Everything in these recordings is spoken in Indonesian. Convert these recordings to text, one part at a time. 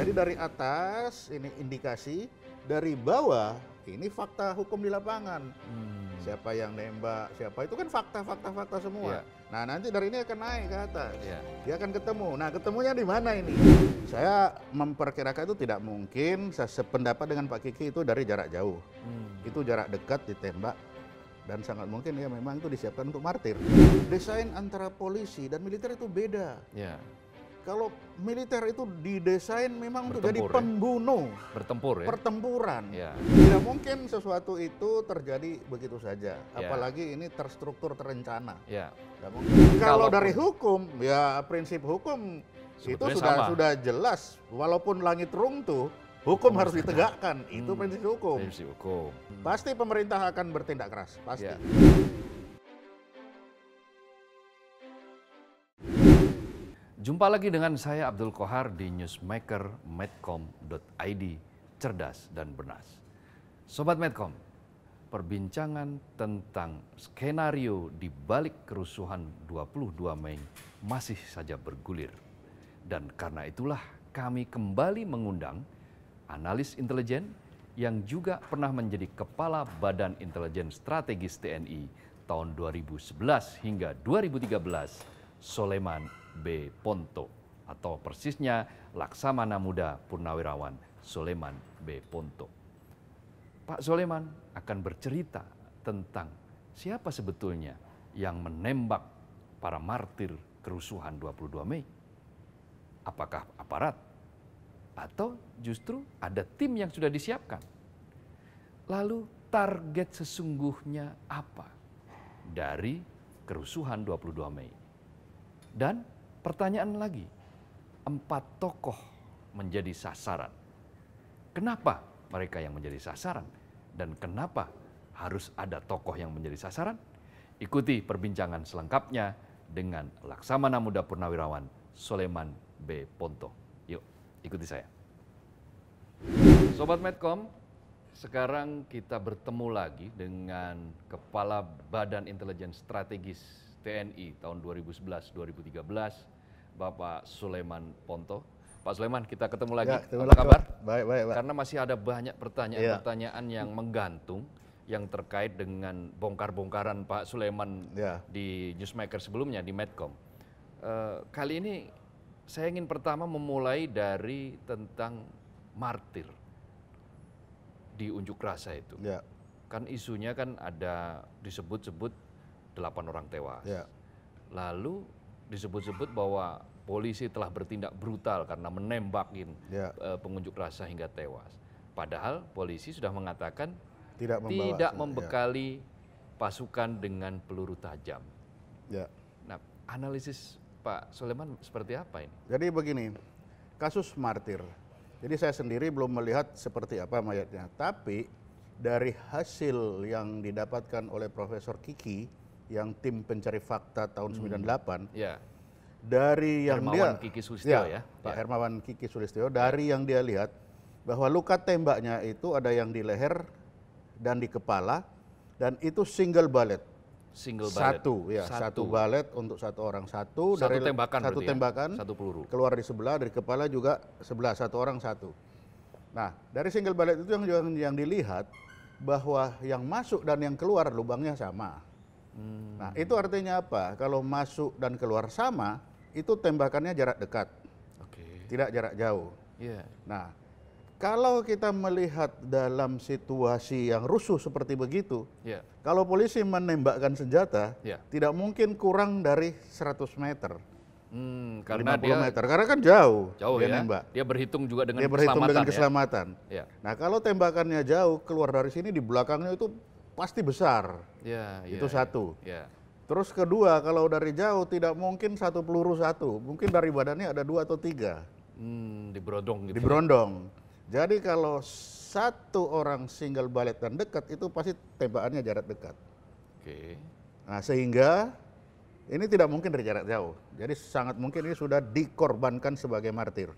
Jadi dari atas ini indikasi, dari bawah ini fakta hukum di lapangan. Hmm. Siapa yang nembak, siapa itu kan fakta-fakta-fakta semua. Yeah. Nah nanti dari ini akan naik ke atas, yeah. dia akan ketemu. Nah ketemunya di mana ini? Saya memperkirakan itu tidak mungkin. Saya sependapat dengan Pak Kiki itu dari jarak jauh. Hmm. Itu jarak dekat ditembak dan sangat mungkin ya memang itu disiapkan untuk martir. Desain antara polisi dan militer itu beda. Yeah. Kalau militer itu didesain memang untuk jadi ya? pembunuh. Ya? Bertempur ya? Pertempuran. Ya. Tidak mungkin sesuatu itu terjadi begitu saja. Ya. Apalagi ini terstruktur, terencana. Ya. Tidak mungkin. Kalau, Kalau dari hukum, ya prinsip hukum itu sudah sudah jelas. Walaupun langit runtuh, Hukum harus ditegakkan, itu hmm. prinsip hukum. Prinsip hukum. Pasti pemerintah akan bertindak keras, pasti. Ya. Jumpa lagi dengan saya Abdul Kohar di newsmaker medcom.id, cerdas dan bernas. Sobat Medcom, perbincangan tentang skenario di balik kerusuhan 22 Mei masih saja bergulir. Dan karena itulah kami kembali mengundang analis intelijen yang juga pernah menjadi Kepala Badan Intelijen Strategis TNI tahun 2011 hingga 2013, Soleman B. Ponto atau persisnya Laksamana Muda Purnawirawan Soleman B. Ponto. Pak Soleman akan bercerita tentang siapa sebetulnya yang menembak para martir kerusuhan 22 Mei. Apakah aparat atau justru ada tim yang sudah disiapkan? Lalu target sesungguhnya apa dari kerusuhan 22 Mei? Dan Pertanyaan lagi, empat tokoh menjadi sasaran. Kenapa mereka yang menjadi sasaran? Dan kenapa harus ada tokoh yang menjadi sasaran? Ikuti perbincangan selengkapnya dengan Laksamana Muda Purnawirawan Soleman B. Ponto. Yuk, ikuti saya. Sobat Medcom, sekarang kita bertemu lagi dengan Kepala Badan Intelijen Strategis TNI tahun 2011-2013, Bapak Suleman Ponto. Pak Suleman, kita ketemu lagi. Ya, ketemu Apa kabar? Baik, baik, baik. Karena masih ada banyak iya. pertanyaan-pertanyaan ya. yang menggantung yang terkait dengan bongkar-bongkaran Pak Suleman ya. di Newsmaker sebelumnya di Medcom. Uh, kali ini saya ingin pertama memulai dari tentang martir di unjuk rasa itu. Ya. Kan isunya kan ada disebut-sebut delapan orang tewas. Yeah. Lalu disebut-sebut bahwa polisi telah bertindak brutal karena menembakin uh, ya. eh, pengunjuk rasa hingga tewas. Padahal polisi sudah mengatakan tidak, tidak ya. membekali yeah. pasukan dengan peluru tajam. Ya. Nah, analisis Pak Soleman seperti apa ini? Jadi begini, kasus martir. Jadi saya sendiri belum melihat seperti apa mayatnya, tapi dari hasil yang didapatkan oleh Profesor Kiki, yang tim pencari fakta tahun hmm. 98 ya. dari yang Hermawan dia Kiki Sulistyo ya, ya Pak ya. Hermawan Kiki Sulistyo dari yang dia lihat bahwa luka tembaknya itu ada yang di leher dan di kepala dan itu single bullet single bullet. Satu, ya, satu, satu bullet untuk satu orang, satu, satu dari tembakan, satu ya? tembakan, ya? satu peluru. Keluar di sebelah, dari kepala juga sebelah, satu orang satu. Nah, dari single bullet itu yang yang, yang dilihat bahwa yang masuk dan yang keluar lubangnya sama. Hmm. Nah, itu artinya apa? Kalau masuk dan keluar sama, itu tembakannya jarak dekat. Okay. Tidak jarak jauh. Yeah. Nah, kalau kita melihat dalam situasi yang rusuh seperti begitu, yeah. kalau polisi menembakkan senjata, yeah. tidak mungkin kurang dari 100 meter. Hmm, karena 50 dia, meter, karena kan jauh, jauh dia ya. nembak. Dia berhitung juga dengan dia berhitung keselamatan. Dengan keselamatan. Ya? Iya. Nah kalau tembakannya jauh keluar dari sini di belakangnya itu pasti besar. Ya, ya itu ya. satu. Ya. Terus kedua, kalau dari jauh tidak mungkin satu peluru satu, mungkin dari badannya ada dua atau tiga. Hmm, diberondong gitu. Diberondong. Ya. Jadi kalau satu orang single balet dan dekat itu pasti tembakannya jarak dekat. Oke. Okay. Nah sehingga ini tidak mungkin dari jarak jauh. Jadi sangat mungkin ini sudah dikorbankan sebagai martir.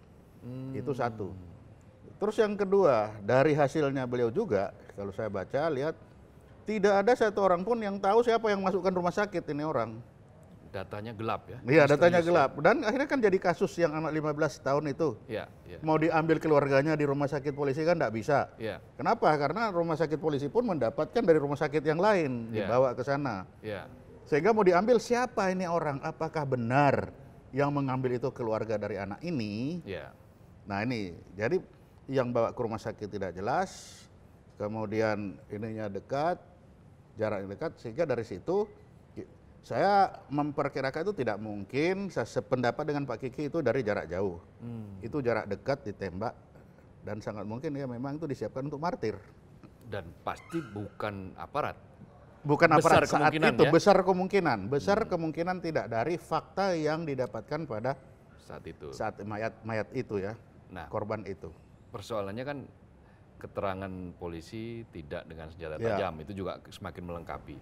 Hmm. Itu satu. Terus yang kedua dari hasilnya beliau juga, kalau saya baca lihat tidak ada satu orang pun yang tahu siapa yang masukkan rumah sakit ini orang. Datanya gelap ya? Iya, datanya gelap. Dan akhirnya kan jadi kasus yang anak 15 tahun itu. Iya, ya. Mau diambil keluarganya di rumah sakit polisi kan tidak bisa. Iya. Kenapa? Karena rumah sakit polisi pun mendapatkan dari rumah sakit yang lain, ya. dibawa ke sana. Iya. Sehingga mau diambil siapa ini orang? Apakah benar yang mengambil itu keluarga dari anak ini? Iya. Nah ini, jadi yang bawa ke rumah sakit tidak jelas, kemudian ininya dekat, jarak yang dekat sehingga dari situ saya memperkirakan itu tidak mungkin saya sependapat dengan Pak Kiki itu dari jarak jauh hmm. itu jarak dekat ditembak dan sangat mungkin ya memang itu disiapkan untuk martir dan pasti bukan aparat bukan besar aparat saat itu ya? besar kemungkinan besar hmm. kemungkinan tidak dari fakta yang didapatkan pada saat itu saat mayat mayat itu ya nah, korban itu persoalannya kan keterangan polisi tidak dengan senjata iya. tajam yeah. itu juga semakin melengkapi.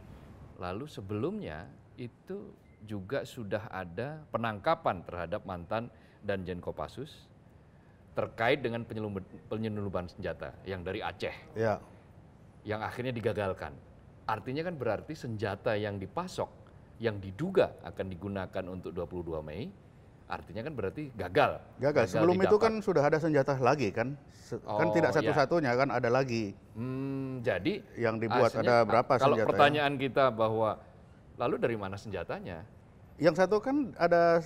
Lalu sebelumnya itu juga sudah ada penangkapan terhadap mantan dan Jen Kopassus terkait dengan penyelundupan senjata yang dari Aceh. Yeah. Yang akhirnya digagalkan. Artinya kan berarti senjata yang dipasok yang diduga akan digunakan untuk 22 Mei Artinya kan berarti gagal. Gagal. gagal Sebelum didapat. itu kan sudah ada senjata lagi kan? Se kan oh, kan tidak iya. satu-satunya iya. kan ada lagi. Hmm, jadi yang dibuat ada berapa kalau senjata? Kalau pertanyaan ya? kita bahwa lalu dari mana senjatanya? Yang satu kan ada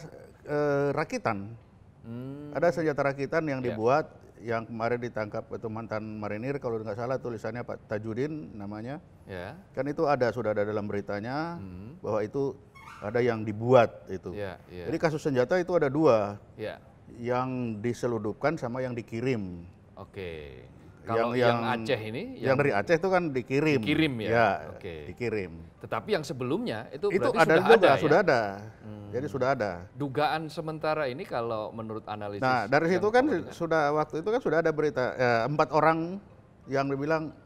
e, rakitan. Hmm. Ada senjata rakitan yang yeah. dibuat yang kemarin ditangkap itu mantan marinir kalau nggak salah tulisannya Pak Tajudin namanya. Yeah. Kan itu ada sudah ada dalam beritanya hmm. bahwa itu ada yang dibuat itu. Ya, ya. Jadi kasus senjata itu ada dua, ya. yang diseludupkan sama yang dikirim. Oke. Kalau yang, yang, Aceh ini, yang, yang dari Aceh itu kan dikirim. Dikirim ya. ya Oke. Dikirim. Tetapi yang sebelumnya itu, itu ada sudah juga, ada, ya? sudah ada. Hmm. Jadi sudah ada. Dugaan sementara ini kalau menurut analisis. Nah dari situ kan ya? sudah waktu itu kan sudah ada berita ya, empat orang yang dibilang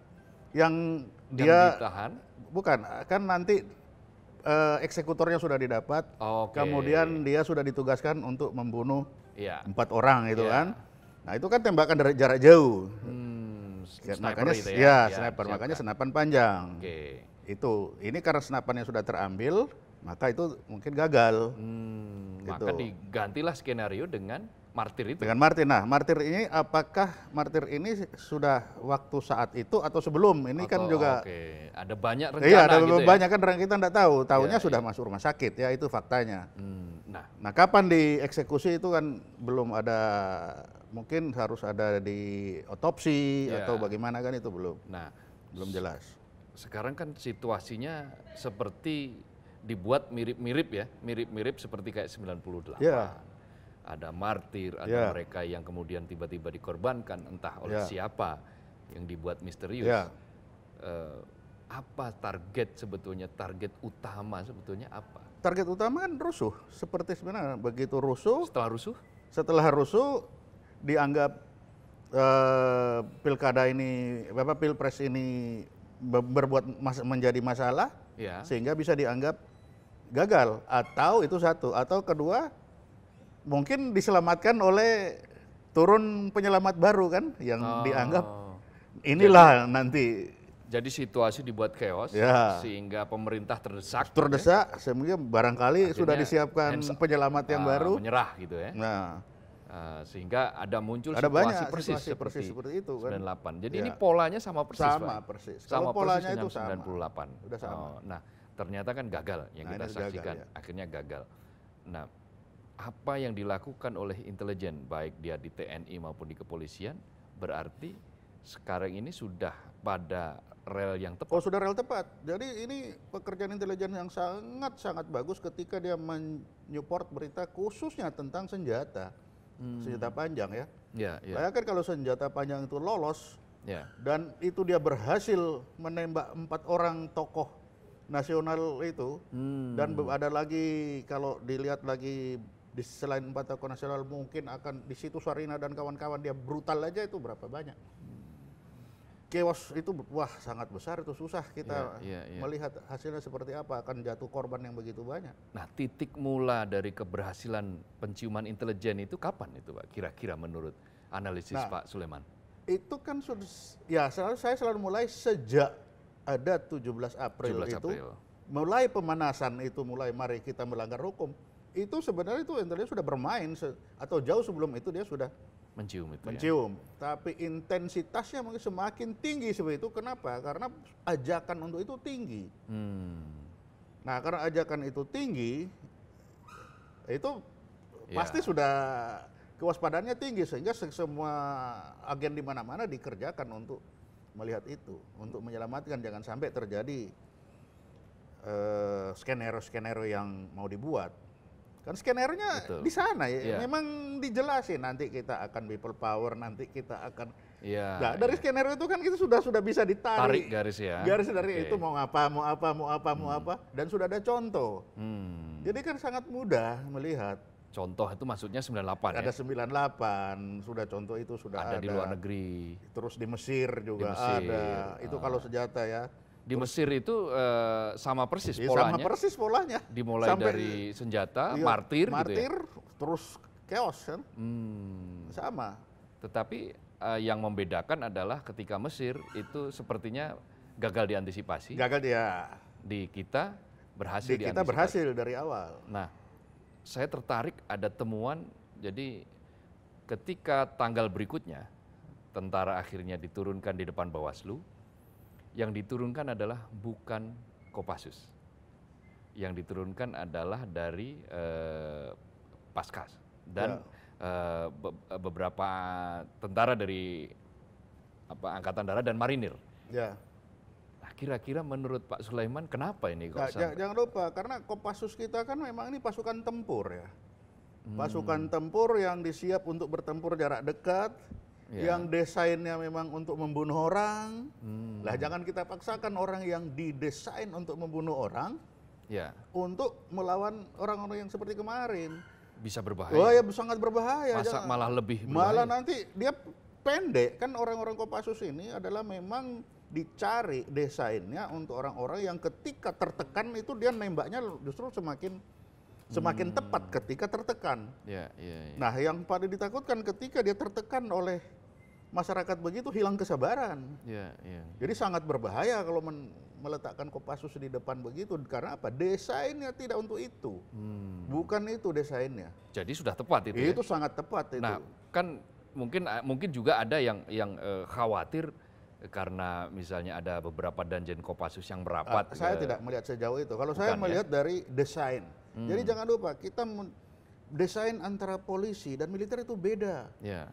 yang, yang dia ditahan. bukan kan nanti uh, eksekutornya sudah didapat. Okay. Kemudian dia sudah ditugaskan untuk membunuh iya. empat orang itu yeah. kan. Nah itu kan tembakan dari jarak jauh. Hmm, makanya itu ya, ya, ya sniper. Siapkan. Makanya senapan panjang. Okay. Itu ini karena senapan yang sudah terambil, maka itu mungkin gagal. Hmm, gitu. Maka digantilah skenario dengan martir itu. Dengan martir. Nah, martir ini apakah martir ini sudah waktu saat itu atau sebelum? Ini kan atau, kan juga okay. ada banyak rencana. Iya, ada gitu ya. banyak ya? kan kita tidak tahu. Tahunya ya, sudah iya. masuk rumah sakit ya itu faktanya. Hmm, nah, nah kapan dieksekusi itu kan belum ada mungkin harus ada di otopsi ya. atau bagaimana kan itu belum. Nah, belum jelas. Sekarang kan situasinya seperti dibuat mirip-mirip ya, mirip-mirip seperti kayak 98. Ya ada martir, ada yeah. mereka yang kemudian tiba-tiba dikorbankan entah oleh yeah. siapa yang dibuat misterius. Yeah. Ya. Uh, apa target sebetulnya target utama sebetulnya apa? Target utama kan rusuh. Seperti sebenarnya begitu rusuh. Setelah rusuh? Setelah rusuh dianggap uh, pilkada ini, apa pilpres ini berbuat mas menjadi masalah, yeah. sehingga bisa dianggap gagal atau itu satu atau kedua mungkin diselamatkan oleh turun penyelamat baru kan yang oh. dianggap inilah jadi, nanti jadi situasi dibuat chaos ya. sehingga pemerintah terdesak. Gitu terdesak, ya. sehingga barangkali Akhirnya sudah disiapkan penyelamat yang uh, baru. Menyerah gitu ya. Nah, uh, sehingga ada muncul ada situasi banyak persis situasi seperti, persis seperti itu kan. 98. Jadi ya. ini polanya sama persis. Sama Pak. persis. Sama Kalau polanya persis itu 98. Sama. sama. Oh, nah, ternyata kan gagal yang nah, kita saksikan. Gagal, ya. Akhirnya gagal. Nah, apa yang dilakukan oleh intelijen baik dia di TNI maupun di kepolisian berarti sekarang ini sudah pada rel yang tepat. Oh sudah rel tepat. Jadi ini pekerjaan intelijen yang sangat sangat bagus ketika dia menyupport berita khususnya tentang senjata, hmm. senjata panjang ya. Ya. ya. Bayangkan kalau senjata panjang itu lolos ya. dan itu dia berhasil menembak empat orang tokoh nasional itu hmm. dan ada lagi kalau dilihat lagi di selain empat tokoh nasional mungkin akan di situ Sarina dan kawan-kawan dia brutal aja itu berapa banyak kewas itu wah sangat besar itu susah kita yeah, yeah, yeah. melihat hasilnya seperti apa akan jatuh korban yang begitu banyak. Nah titik mula dari keberhasilan penciuman intelijen itu kapan itu pak kira-kira menurut analisis nah, Pak Suleman? Itu kan sudah ya selalu saya selalu mulai sejak ada 17 April, 17 April. itu mulai pemanasan itu mulai mari kita melanggar hukum itu sebenarnya itu intelijen sudah bermain atau jauh sebelum itu dia sudah mencium itu. Ya. Mencium. Ya. Tapi intensitasnya mungkin semakin tinggi seperti itu. Kenapa? Karena ajakan untuk itu tinggi. Hmm. Nah, karena ajakan itu tinggi, itu ya. pasti sudah kewaspadaannya tinggi sehingga semua agen di mana-mana dikerjakan untuk melihat itu, untuk menyelamatkan jangan sampai terjadi uh, skenario-skenario yang mau dibuat Kan skenernya di sana ya. Yeah. Memang dijelasin nanti kita akan people power, nanti kita akan Ya, Nah, dari ya. skenario itu kan kita sudah sudah bisa ditarik Tarik garis ya. Garis dari okay. itu mau apa, mau apa, mau apa, hmm. mau apa dan sudah ada contoh. Hmm. Jadi kan sangat mudah melihat. Contoh itu maksudnya 98 ada ya? Ada 98, sudah contoh itu sudah ada. Ada di luar negeri. Terus di Mesir juga di Mesir. ada. Itu ah. kalau senjata ya. Di Mesir itu uh, sama persis iya, polanya. Sama persis polanya. Dimulai Sampai, dari senjata, iya, martir, martir gitu ya? terus chaos kan. Hmm. Sama. Tetapi uh, yang membedakan adalah ketika Mesir itu sepertinya gagal diantisipasi. Gagal dia. Di kita berhasil di kita berhasil dari awal. Nah, saya tertarik ada temuan jadi ketika tanggal berikutnya tentara akhirnya diturunkan di depan Bawaslu yang diturunkan adalah bukan Kopassus. Yang diturunkan adalah dari uh, eh, Paskas dan ya. uh, be beberapa tentara dari apa angkatan darat dan marinir. Ya. Nah, kira-kira menurut Pak Sulaiman kenapa ini kok? Nah, Jangan lupa karena Kopassus kita kan memang ini pasukan tempur ya. Pasukan hmm. tempur yang disiap untuk bertempur jarak dekat yeah. yang desainnya memang untuk membunuh orang, hmm. lah jangan kita paksakan orang yang didesain untuk membunuh orang, yeah. untuk melawan orang-orang yang seperti kemarin. Bisa berbahaya. Wah oh, ya sangat berbahaya. Masa jangan, malah lebih berbahaya. Malah nanti dia pendek, kan orang-orang Kopassus ini adalah memang dicari desainnya untuk orang-orang yang ketika tertekan itu dia nembaknya justru semakin semakin hmm. tepat ketika tertekan. Ya, ya, ya. Nah, yang paling ditakutkan ketika dia tertekan oleh masyarakat begitu hilang kesabaran. Ya, ya. Jadi sangat berbahaya kalau men meletakkan Kopassus di depan begitu karena apa? Desainnya tidak untuk itu. Hmm. Bukan itu desainnya. Jadi sudah tepat itu. Ya? Itu ya? sangat tepat itu. Nah, kan mungkin eh, mungkin juga ada yang yang eh, khawatir karena misalnya ada beberapa danjen Kopassus yang merapat. Ah, saya ke... tidak melihat sejauh itu. Kalau saya ya? melihat ya? dari desain. Hmm. Jadi jangan lupa kita desain antara polisi dan militer itu beda. Ya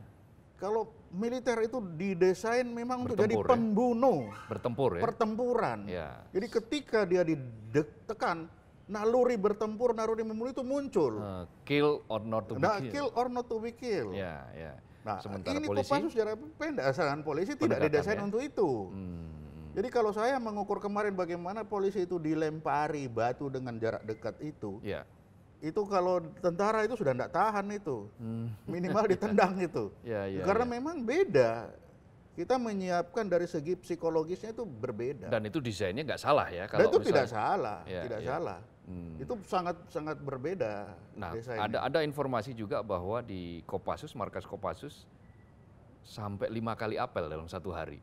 kalau militer itu didesain memang untuk jadi ya? pembunuh. Ya? Bertempur ya. Pertempuran. Ya. Jadi ketika dia ditekan, naluri bertempur, naluri membunuh itu muncul. Uh, kill or not to be nah, kill. kill or not to be killed. Ya, ya. Nah, Sementara ini polisi, Kopassus pendek, asalan polisi tidak didesain ya? untuk itu. Hmm. Jadi kalau saya mengukur kemarin bagaimana polisi itu dilempari batu dengan jarak dekat itu, ya itu kalau tentara itu sudah tidak tahan itu hmm. minimal ditendang itu ya, ya, karena ya. memang beda kita menyiapkan dari segi psikologisnya itu berbeda dan itu desainnya nggak salah ya kalau dan itu misalnya, tidak salah ya, tidak ya. salah hmm. itu sangat sangat berbeda nah desainnya. ada ada informasi juga bahwa di Kopassus markas Kopassus sampai lima kali apel dalam satu hari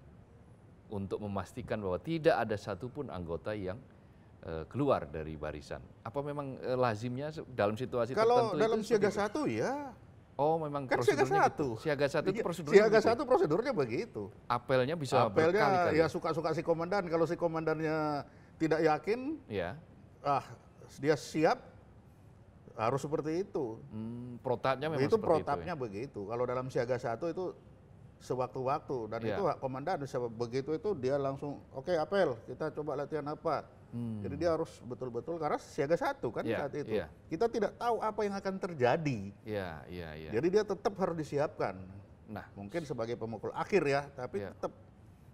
untuk memastikan bahwa tidak ada satupun anggota yang Eh, keluar dari barisan. Apa memang eh, lazimnya dalam situasi Kalau tertentu? Kalau dalam itu siaga satu ya. Oh, memang kan prosedurnya siaga gitu. satu. Gitu. Siaga satu itu iya, prosedurnya. Siaga begitu. satu prosedurnya begitu. Apelnya bisa Apelnya ya suka-suka si komandan. Kalau si komandannya tidak yakin, ya. ah dia siap harus seperti itu. Hmm, protapnya memang itu protapnya itu, ya? begitu. Kalau dalam siaga satu itu sewaktu-waktu dan ya. itu komandan bisa begitu itu dia langsung oke okay, apel kita coba latihan apa Hmm. Jadi dia harus betul-betul karena siaga satu kan yeah, saat itu. Yeah. Kita tidak tahu apa yang akan terjadi. Yeah, yeah, yeah. Jadi dia tetap harus disiapkan. Nah, mungkin sebagai pemukul akhir ya, tapi yeah. tetap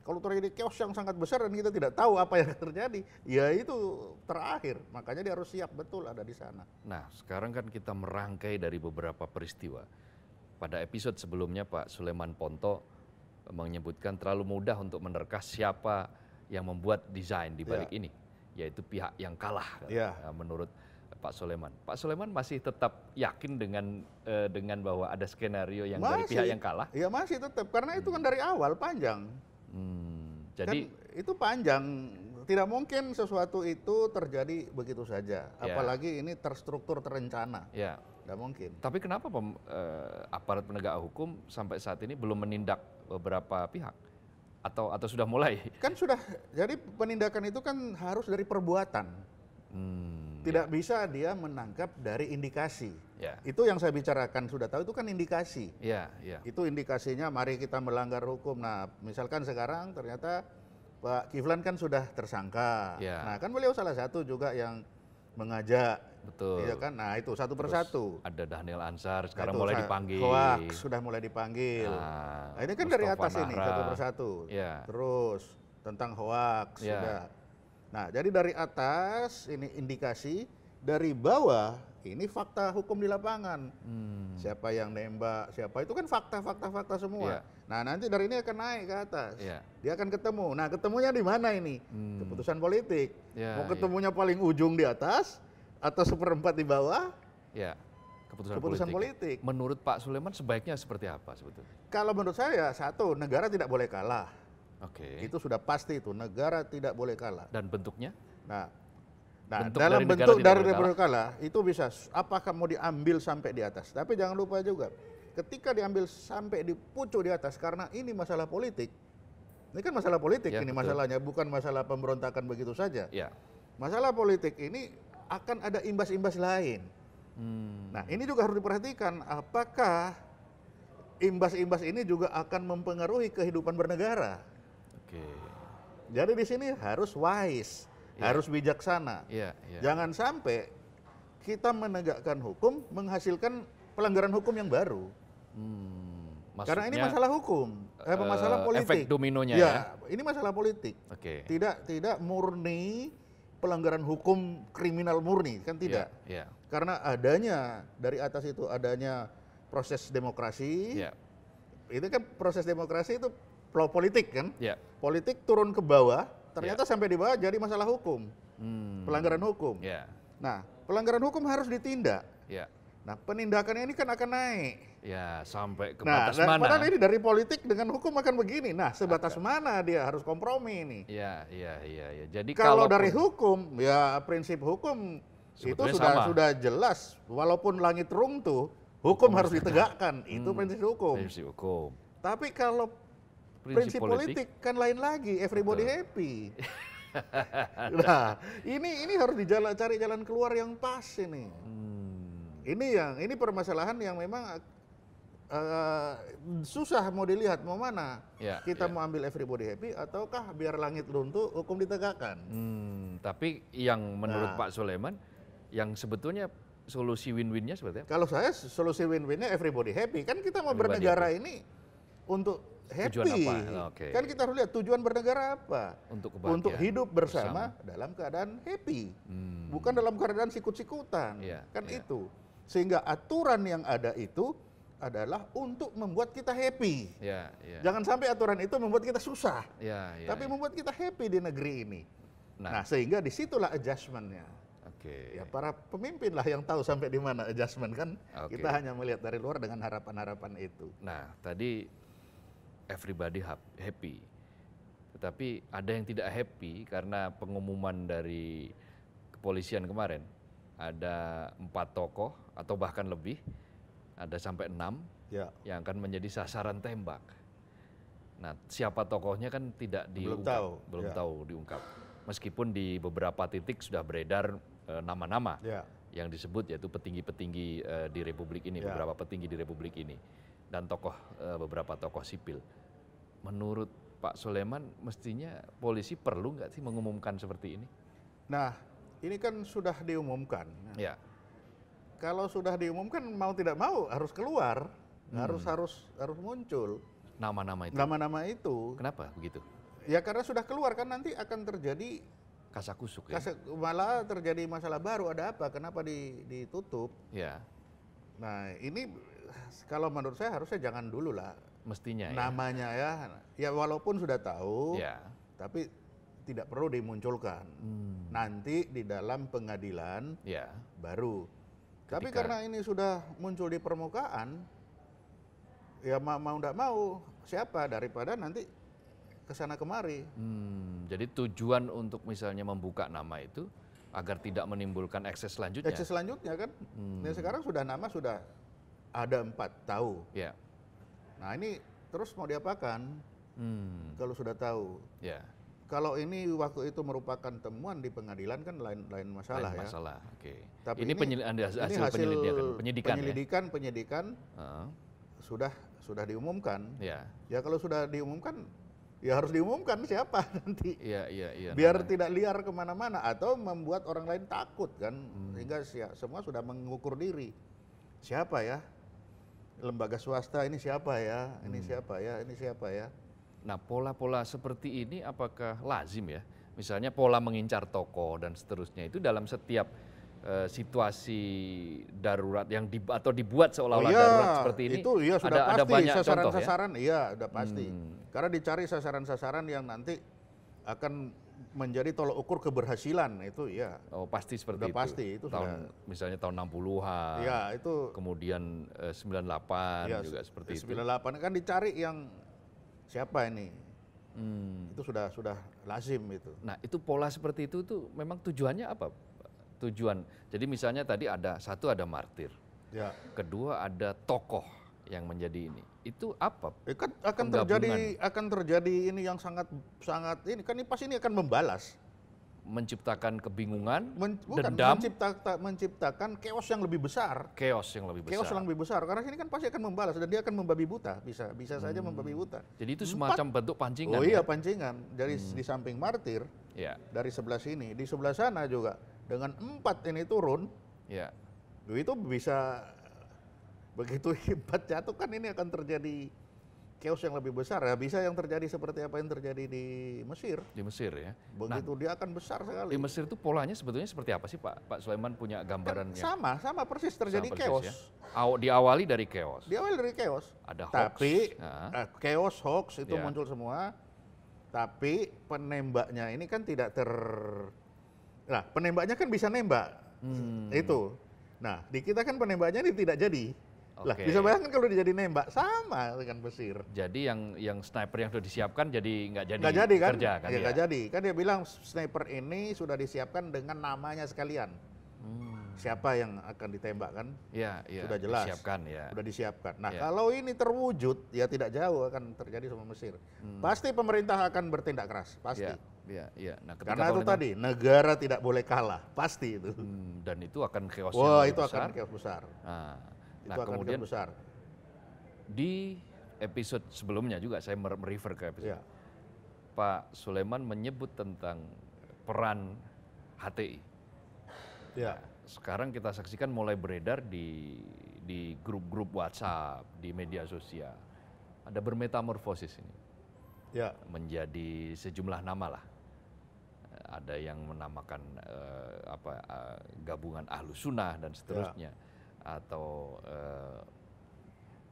kalau terjadi chaos yang sangat besar dan kita tidak tahu apa yang terjadi, ya itu terakhir. Makanya dia harus siap betul ada di sana. Nah, sekarang kan kita merangkai dari beberapa peristiwa. Pada episode sebelumnya Pak Suleman Ponto menyebutkan terlalu mudah untuk menerka siapa yang membuat desain di balik yeah. ini yaitu pihak yang kalah kan, yeah. Ya. menurut Pak Soleman. Pak Soleman masih tetap yakin dengan uh, dengan bahwa ada skenario yang masih, dari pihak yang kalah? Iya masih tetap karena itu kan dari awal panjang. Hmm, kan jadi kan itu panjang, tidak mungkin sesuatu itu terjadi begitu saja. Ya. Apalagi ini terstruktur terencana. Ya. Tidak mungkin. Tapi kenapa pem, uh, aparat penegak hukum sampai saat ini belum menindak beberapa pihak? atau atau sudah mulai? Kan sudah. Jadi penindakan itu kan harus dari perbuatan. Hmm, Tidak ya. bisa dia menangkap dari indikasi. Ya. Itu yang saya bicarakan sudah tahu itu kan indikasi. Ya, ya. Itu indikasinya mari kita melanggar hukum. Nah, misalkan sekarang ternyata Pak Kiflan kan sudah tersangka. Ya. Nah, kan beliau salah satu juga yang mengajak Betul. Iya kan? Nah, itu satu persatu. Ada Daniel Ansar nah, sekarang itu, mulai dipanggil. Hoak sudah mulai dipanggil. Nah, nah ini kan dari atas Nahra. ini satu persatu. Ya. Terus tentang hoax ya. sudah. Nah, jadi dari atas ini indikasi, dari bawah ini fakta hukum di lapangan. Hmm. Siapa yang nembak, siapa itu kan fakta-fakta-fakta semua. Ya. Nah, nanti dari ini akan naik ke atas. Ya. Dia akan ketemu. Nah, ketemunya di mana ini? Hmm. Keputusan politik. Ya, Mau iya. ketemunya paling ujung di atas atau seperempat di bawah ya keputusan, keputusan politik. politik. Menurut Pak Suleman sebaiknya seperti apa sebetulnya? Kalau menurut saya ya, satu negara tidak boleh kalah. Oke. Okay. Itu sudah pasti itu negara tidak boleh kalah. Dan bentuknya? Nah, nah bentuk dalam dari bentuk dari negara kalah. kalah itu bisa apakah mau diambil sampai di atas. Tapi jangan lupa juga ketika diambil sampai di pucuk di atas karena ini masalah politik. Ini kan masalah politik ya, ini betul. masalahnya bukan masalah pemberontakan begitu saja. Ya. Masalah politik ini akan ada imbas-imbas lain. Hmm. Nah, ini juga harus diperhatikan apakah imbas-imbas ini juga akan mempengaruhi kehidupan bernegara. Oke. Jadi di sini harus wise, yeah. harus bijaksana. Yeah, yeah. Jangan sampai kita menegakkan hukum menghasilkan pelanggaran hukum yang baru. Hmm. Karena ini masalah hukum, eh, masalah eh, politik. Efek dominonya ya. ya. Ini masalah politik. Oke. Okay. Tidak tidak murni pelanggaran hukum kriminal murni kan iya, tidak yeah, yeah. karena adanya dari atas itu adanya proses demokrasi yeah. itu kan proses demokrasi itu pro politik kan yeah. politik turun ke bawah ternyata yeah. sampai di bawah jadi masalah hukum hmm. pelanggaran hukum yeah. nah pelanggaran hukum harus ditindak yeah. nah penindakan ini kan akan naik Ya, sampai ke nah, batas mana. Padahal ini dari politik dengan hukum akan begini. Nah, sebatas Akan. mana dia harus kompromi ini? Ya, ya, ya, ya. Jadi kalau, kalau dari hukum, ya prinsip hukum itu sudah sama. sudah jelas. Walaupun langit runtuh, hukum, hukum harus ditegakkan. Hmm, itu prinsip hukum. Prinsip hukum. Tapi kalau prinsip, prinsip politik, politik kan lain lagi. Everybody Betul. happy. nah, ini ini harus dijala, cari jalan keluar yang pas ini. Hmm. Ini yang ini permasalahan yang memang uh, susah mau dilihat mau mana ya, kita ya. mau ambil everybody happy ataukah biar langit runtuh hukum ditegakkan hmm, tapi yang menurut nah. Pak Soleman yang sebetulnya solusi win-winnya seperti apa? Kalau saya solusi win-winnya everybody happy kan kita mau everybody bernegara happy. ini untuk happy apa? Ah, okay. kan kita harus lihat tujuan bernegara apa untuk kebahagiaan. untuk hidup bersama, bersama dalam keadaan happy hmm. bukan dalam keadaan sikut-sikutan Ya, kan ya. itu sehingga aturan yang ada itu adalah untuk membuat kita happy. Ya, ya. Jangan sampai aturan itu membuat kita susah, ya, ya, tapi ya. membuat kita happy di negeri ini. Nah, nah sehingga disitulah adjustmentnya. Oke. Okay. Ya para pemimpin lah yang tahu sampai di mana adjustment kan. Okay. Kita hanya melihat dari luar dengan harapan-harapan itu. Nah tadi everybody happy, tetapi ada yang tidak happy karena pengumuman dari kepolisian kemarin ada empat tokoh atau bahkan lebih ada sampai enam ya. yang akan menjadi sasaran tembak. Nah, siapa tokohnya kan tidak diungkap, belum tahu, belum ya. tahu diungkap. Meskipun di beberapa titik sudah beredar e, nama-nama e, ya. yang disebut yaitu petinggi-petinggi e, di Republik ini, ya. beberapa petinggi di Republik ini, dan tokoh e, beberapa tokoh sipil. Menurut Pak Soleman, mestinya polisi perlu nggak sih mengumumkan seperti ini? Nah, ini kan sudah diumumkan. Ya kalau sudah diumumkan mau tidak mau harus keluar, hmm. harus harus harus muncul. Nama-nama itu. Nama-nama itu. Kenapa begitu? Ya karena sudah keluar kan nanti akan terjadi kusuk ya. Kasak, malah terjadi masalah baru ada apa? Kenapa di, ditutup? Ya. Nah, ini kalau menurut saya harusnya jangan dulu lah. Mestinya ya. Namanya ya. ya. Ya walaupun sudah tahu. Ya. Tapi tidak perlu dimunculkan. Hmm. Nanti di dalam pengadilan ya. baru tapi karena ini sudah muncul di permukaan, ya mau mau tidak mau siapa daripada nanti ke sana kemari. Hmm, jadi tujuan untuk misalnya membuka nama itu agar tidak menimbulkan ekses selanjutnya. Ekses selanjutnya kan, hmm. nah, sekarang sudah nama sudah ada empat tahu. Ya. Nah ini terus mau diapakan? Hmm. Kalau sudah tahu. Ya kalau ini waktu itu merupakan temuan di pengadilan kan lain lain masalah lain ya. masalah. ya. Oke. Tapi ini, ini, hasil, ini hasil penyelidikan penyidikan penyidikan ya? penyidikan uh. sudah sudah diumumkan. Ya. Ya kalau sudah diumumkan ya harus diumumkan siapa nanti. Iya, iya, iya. Biar nah, tidak liar kemana-mana atau membuat orang lain takut kan, hmm. sehingga semua sudah mengukur diri. Siapa ya? Lembaga swasta ini siapa ya? Ini hmm. siapa ya? Ini siapa ya? Nah, pola-pola seperti ini apakah lazim ya? Misalnya pola mengincar toko dan seterusnya itu dalam setiap e, situasi darurat yang di, atau dibuat seolah-olah oh, iya, darurat seperti ini. Itu iya sudah ada, pasti ada banyak ya. sasaran-sasaran ya? iya sudah pasti. Hmm. Karena dicari sasaran-sasaran yang nanti akan menjadi tolok ukur keberhasilan itu ya. Oh, pasti seperti sudah itu. pasti itu tahun sudah. misalnya tahun 60-an. Ya, itu kemudian eh, 98 ya, juga seperti 98 eh, itu. 98 kan dicari yang siapa ini hmm. itu sudah sudah lazim itu nah itu pola seperti itu tuh memang tujuannya apa tujuan jadi misalnya tadi ada satu ada martir ya. kedua ada tokoh yang menjadi ini itu apa eh, kan akan terjadi akan terjadi ini yang sangat sangat ini kan ini pasti ini akan membalas menciptakan kebingungan, Men, bukan, dendam, mencipta, menciptakan chaos yang lebih besar. Chaos yang lebih besar. Chaos yang lebih besar karena ini kan pasti akan membalas dan dia akan membabi buta, bisa bisa hmm. saja membabi buta. Jadi itu semacam bentuk pancingan. Oh iya, ya? pancingan. Dari hmm. di samping martir, Ya. dari sebelah sini, di sebelah sana juga dengan empat ini turun, ya. itu bisa begitu hebat jatuh kan ini akan terjadi chaos yang lebih besar ya bisa yang terjadi seperti apa yang terjadi di Mesir. Di Mesir ya. Begitu nah, dia akan besar sekali. Di Mesir itu polanya sebetulnya seperti apa sih Pak? Pak Sulaiman punya kan gambaran. Sama, sama persis terjadi sama chaos. Ya. diawali dari chaos. Diawali dari chaos. Ada hoax. Tapi nah. Eh, chaos hoax itu ya. muncul semua. Tapi penembaknya ini kan tidak ter Nah, penembaknya kan bisa nembak. Hmm. Itu. Nah, di kita kan penembaknya ini tidak jadi. Okay. Lah, bisa bayangkan kalau dijadi nembak sama dengan Mesir. Jadi yang yang sniper yang sudah disiapkan jadi nggak jadi, nggak jadi kan? kerja kan? Ya, nggak iya. jadi. Kan dia bilang sniper ini sudah disiapkan dengan namanya sekalian. Hmm. Siapa yang akan ditembak kan? Ya, ya, sudah jelas. Disiapkan ya. Sudah disiapkan. Nah, ya. kalau ini terwujud, ya tidak jauh akan terjadi sama Mesir. Hmm. Pasti pemerintah akan bertindak keras, pasti. Ya. Ya, ya. Nah, Karena itu tadi negara tidak boleh kalah, pasti itu. Hmm, dan itu akan chaos. Wah, itu besar. akan chaos besar. Nah. Nah, kemudian besar. Di episode sebelumnya juga saya merefer ke episode. Ya. Pak Sulaiman menyebut tentang peran HTI. Ya. Nah, sekarang kita saksikan mulai beredar di di grup-grup WhatsApp, di media sosial. Ada bermetamorfosis ini. Ya. Menjadi sejumlah nama lah. Ada yang menamakan uh, apa uh, gabungan ahlu sunnah dan seterusnya. Ya atau eh,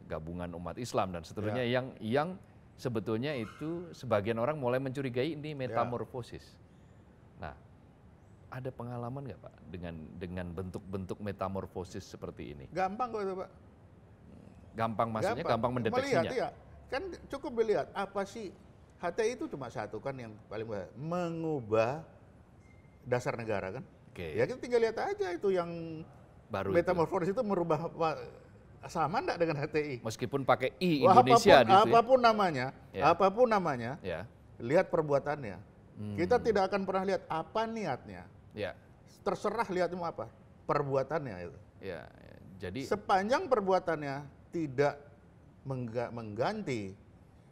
gabungan umat Islam dan seterusnya ya. yang yang sebetulnya itu sebagian orang mulai mencurigai ini ya. metamorfosis. Ya. Nah, ada pengalaman nggak pak dengan dengan bentuk-bentuk metamorfosis seperti ini? Gampang kok itu pak. Gampang maksudnya gampang, gampang mendeteksinya. Melihat, ya. Kan cukup melihat apa sih HTI itu cuma satu kan yang paling bahaya. mengubah dasar negara kan. Okay. Ya kita tinggal lihat aja itu yang baru metamorfosis itu, itu merubah sama enggak dengan HTI? Meskipun pakai I Indonesia apapun, gitu. Ya. Apapun namanya, ya. apapun namanya, ya. lihat perbuatannya. Hmm. Kita tidak akan pernah lihat apa niatnya. Ya. Terserah lihatmu apa, perbuatannya itu. ya. ya. Jadi sepanjang perbuatannya tidak mengga mengganti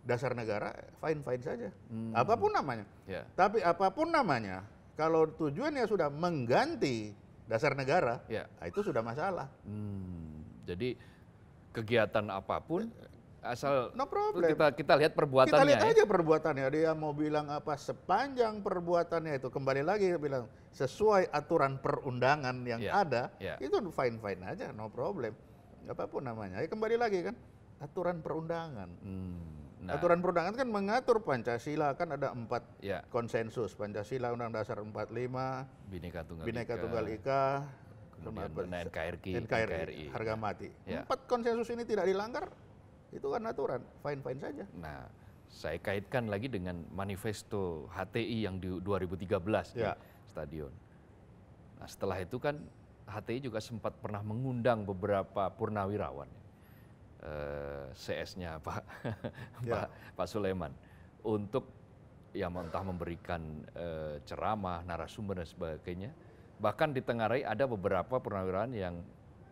dasar negara, fine fine saja. Hmm. Apapun namanya. Ya. Tapi apapun namanya, kalau tujuannya sudah mengganti dasar negara, ya. nah itu sudah masalah. Hmm, jadi kegiatan apapun eh, asal no problem. kita kita lihat perbuatannya. Kita lihat ya. aja perbuatannya. Dia mau bilang apa sepanjang perbuatannya itu kembali lagi bilang sesuai aturan perundangan yang ya. ada ya. itu fine fine aja, no problem. Apapun namanya. Ya kembali lagi kan aturan perundangan. Hmm. Nah. Aturan perundangan kan mengatur Pancasila kan ada empat ya. konsensus Pancasila undang Dasar 45, Bhinneka Tunggal Bhinneka Tunggal Ika kemudian Benda NKRI, NKRI, NKRI, harga ya. mati. Ya. Empat konsensus ini tidak dilanggar, itu kan aturan, fine-fine saja. Nah, saya kaitkan lagi dengan manifesto HTI yang di 2013 ya. di stadion. Nah, setelah itu kan HTI juga sempat pernah mengundang beberapa purnawirawan. Eh, CS-nya Pak ya. Pak Pak Sulaiman untuk ya entah memberikan uh, ceramah, narasumber dan sebagainya. Bahkan di tengah Tengarai ada beberapa purnawirawan yang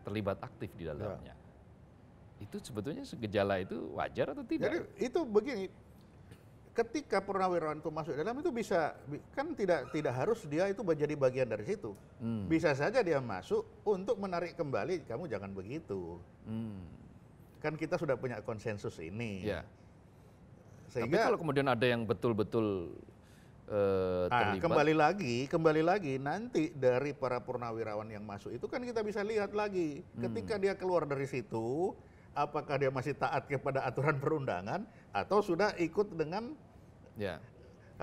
terlibat aktif di dalamnya. Ya. Itu sebetulnya gejala itu wajar atau tidak? Jadi itu begini, ketika purnawirawan itu masuk dalam itu bisa kan tidak tidak harus dia itu menjadi bagian dari situ. Hmm. Bisa saja dia masuk untuk menarik kembali kamu jangan begitu. Hmm kan kita sudah punya konsensus ini. Ya. Sehingga, Tapi kalau kemudian ada yang betul-betul eh, nah, terlibat. Nah, kembali lagi, kembali lagi nanti dari para purnawirawan yang masuk itu kan kita bisa lihat lagi hmm. ketika dia keluar dari situ apakah dia masih taat kepada aturan perundangan atau sudah ikut dengan ya.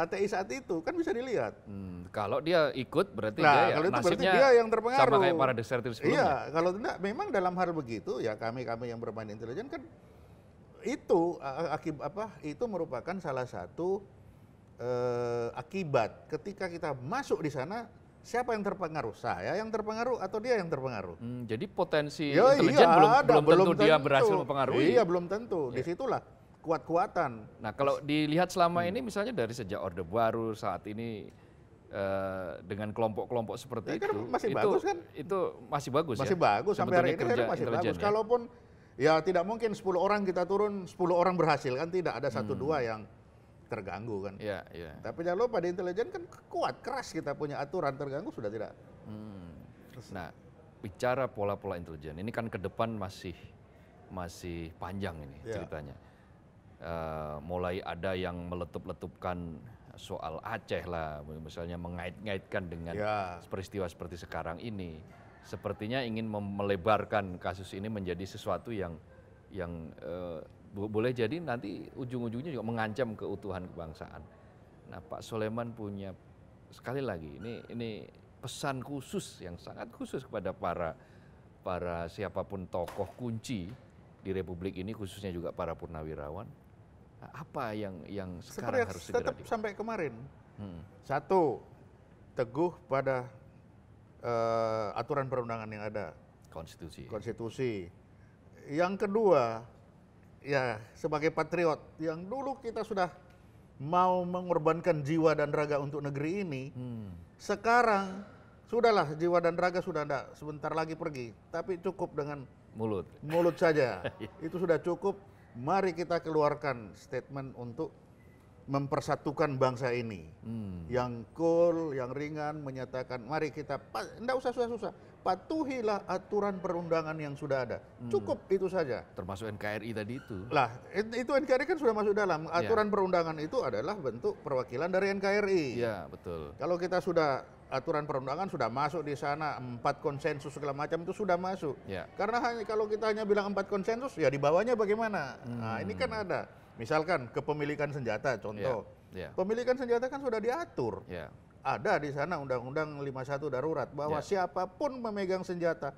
KTI saat itu kan bisa dilihat. Hmm, kalau dia ikut berarti nah, dia ya, itu berarti dia yang terpengaruh. Sama kayak para desertir sebelumnya. Iya, kalau tidak memang dalam hal begitu ya kami-kami yang bermain intelijen kan itu akib apa itu merupakan salah satu eh, akibat ketika kita masuk di sana siapa yang terpengaruh? Saya yang terpengaruh atau dia yang terpengaruh? Hmm, jadi potensi ya, intelijen iya, belum, ada, belum tentu, tentu dia berhasil mempengaruhi. Iya, belum tentu. Ya. Disitulah kuat-kuatan. Nah kalau dilihat selama hmm. ini misalnya dari sejak Orde Baru saat ini uh, dengan kelompok-kelompok seperti ya, kan itu, masih itu, bagus kan? Itu masih bagus masih ya? bagus sampai hari ini kan kerja masih bagus. Ya? Kalaupun ya tidak mungkin 10 orang kita turun 10 orang berhasil kan tidak ada satu hmm. dua yang terganggu kan. Iya, Ya. Tapi jangan lupa di intelijen kan kuat keras kita punya aturan terganggu sudah tidak. Hmm. Nah, bicara pola-pola intelijen ini kan ke depan masih masih panjang ini ya. ceritanya. Eh, mulai ada yang meletup-letupkan soal Aceh lah, misalnya mengait-ngaitkan dengan ya. peristiwa seperti sekarang ini. Sepertinya ingin melebarkan kasus ini menjadi sesuatu yang yang uh, boleh jadi nanti ujung-ujungnya juga mengancam keutuhan kebangsaan. Nah, Pak Soleman punya sekali lagi ini ini pesan khusus yang sangat khusus kepada para para siapapun tokoh kunci di republik ini khususnya juga para purnawirawan apa yang yang sekarang Seperti harus segera tetap sampai kemarin. Hmm. Satu, teguh pada uh, aturan perundangan yang ada. Konstitusi. Konstitusi. Yang kedua, ya sebagai patriot yang dulu kita sudah mau mengorbankan jiwa dan raga untuk negeri ini, hmm. sekarang sudahlah jiwa dan raga sudah tidak sebentar lagi pergi, tapi cukup dengan mulut mulut saja. Iya. itu sudah cukup mari kita keluarkan statement untuk mempersatukan bangsa ini. Hmm. Yang cool, yang ringan menyatakan mari kita tidak usah susah-susah. Patuhilah aturan perundangan yang sudah ada. Hmm. Cukup itu saja. Termasuk NKRI tadi itu. Lah, itu NKRI kan sudah masuk dalam. Iya. Aturan ya. perundangan itu adalah bentuk perwakilan dari NKRI. Iya, betul. Kalau kita sudah aturan perundangan sudah masuk di sana empat konsensus segala macam itu sudah masuk. ya. Karena hanya kalau kita hanya bilang empat konsensus ya di bawahnya bagaimana? Nah, hmm. Nah, ini kan ada. Misalkan kepemilikan senjata contoh. ya. Ya. Pemilikan senjata kan sudah diatur. ya. Ada di sana undang-undang 51 darurat bahwa ya. siapapun memegang senjata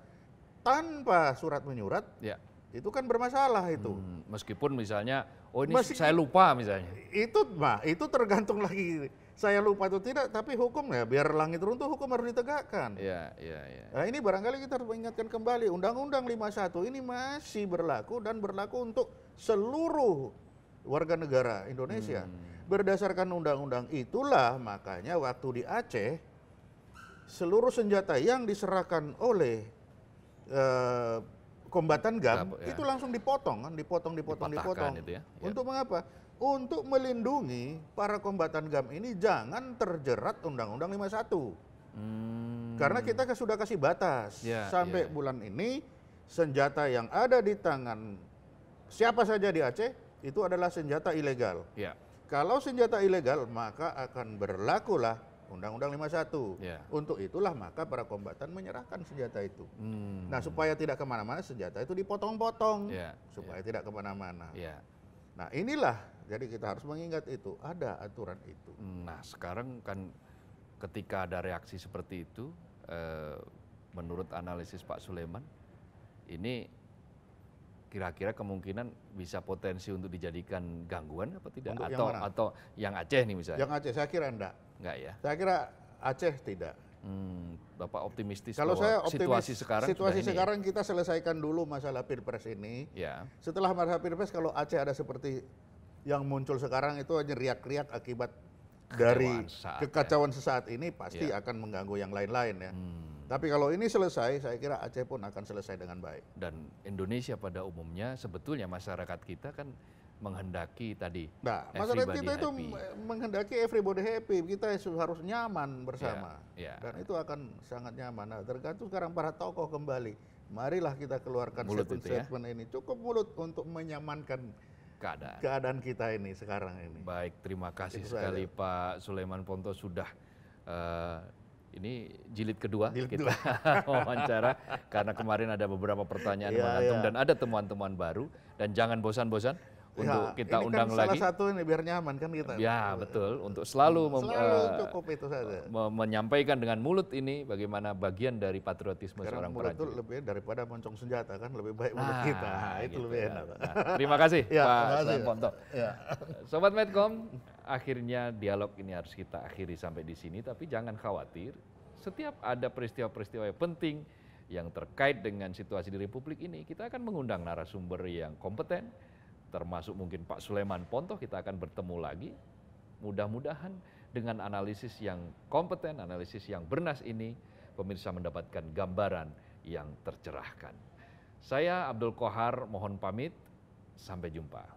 tanpa surat menyurat ya. itu kan bermasalah itu. Hmm, meskipun misalnya, oh ini Masih, saya lupa misalnya. Itu mah itu tergantung lagi saya lupa atau tidak, tapi hukum ya biar langit runtuh hukum harus ditegakkan. Ya, iya, iya. Nah, ini barangkali kita harus mengingatkan kembali Undang-Undang 51 ini masih berlaku dan berlaku untuk seluruh warga negara Indonesia. Hmm. Berdasarkan undang-undang itulah makanya waktu di Aceh seluruh senjata yang diserahkan oleh uh, kombatan GAM ya. itu langsung dipotong kan, dipotong, dipotong, Dipatahkan dipotong. Itu ya. Ya. Untuk mengapa? untuk melindungi para kombatan GAM ini jangan terjerat Undang-Undang 51. Hmm. Karena kita sudah kasih batas yeah, sampai yeah. bulan ini senjata yang ada di tangan siapa saja di Aceh itu adalah senjata ilegal. Yeah. Kalau senjata ilegal maka akan berlakulah Undang-Undang 51. Yeah. Untuk itulah maka para kombatan menyerahkan senjata itu. Hmm. Nah supaya tidak kemana-mana senjata itu dipotong-potong yeah. Ya. supaya yeah. tidak kemana-mana. Yeah. Nah inilah jadi kita harus mengingat itu, ada aturan itu. Nah, sekarang kan ketika ada reaksi seperti itu, eh, menurut analisis Pak Suleman, ini kira-kira kemungkinan bisa potensi untuk dijadikan gangguan apa tidak? Untuk atau yang atau yang Aceh nih misalnya? Yang Aceh saya kira enggak. Enggak ya. Saya kira Aceh tidak. Hmm, Bapak optimistis Kalau saya optimis, situasi sekarang situasi sekarang ini. kita selesaikan dulu masalah Pilpres ini. Ya. Setelah masalah Pilpres kalau Aceh ada seperti yang muncul sekarang itu hanya riak-riak akibat dari saat ya. kekacauan ya. sesaat ini pasti ya. akan mengganggu yang lain-lain ya. Hmm. Tapi kalau ini selesai, saya kira Aceh pun akan selesai dengan baik. Dan Indonesia pada umumnya sebetulnya masyarakat kita kan menghendaki tadi. Nah, masyarakat kita happy. itu menghendaki everybody happy. Kita harus nyaman bersama. Ya, ya. Dan itu akan sangat nyaman. Nah, tergantung sekarang para tokoh kembali. Marilah kita keluarkan ya. statement-statement ya? ini. Cukup mulut untuk menyamankan keadaan. Keadaan kita ini sekarang ini. Baik, terima kasih Itu sekali saja. Pak Sulaiman Ponto sudah uh, ini jilid kedua jilid kita wawancara karena kemarin ada beberapa pertanyaan ya, dan ada temuan-temuan baru dan jangan bosan-bosan Iya, untuk ya, kita ini kan undang kan lagi. Salah satu ini biar nyaman kan kita. Ya iya. betul, untuk selalu, selalu eh, itu saja. menyampaikan dengan mulut ini bagaimana bagian dari patriotisme Karena seorang prajurit. Karena lebih daripada moncong senjata kan lebih baik mulut ah, kita. Nah, itu gitu, lebih ya. Nah, terima kasih ya, Pak Ponto. Ya. Sobat Medcom, akhirnya dialog ini harus kita akhiri sampai di sini tapi jangan khawatir. Setiap ada peristiwa-peristiwa yang penting yang terkait dengan situasi di Republik ini, kita akan mengundang narasumber yang kompeten, termasuk mungkin Pak Sulaiman Pontoh kita akan bertemu lagi. Mudah-mudahan dengan analisis yang kompeten, analisis yang bernas ini, pemirsa mendapatkan gambaran yang tercerahkan. Saya Abdul Kohar mohon pamit, sampai jumpa.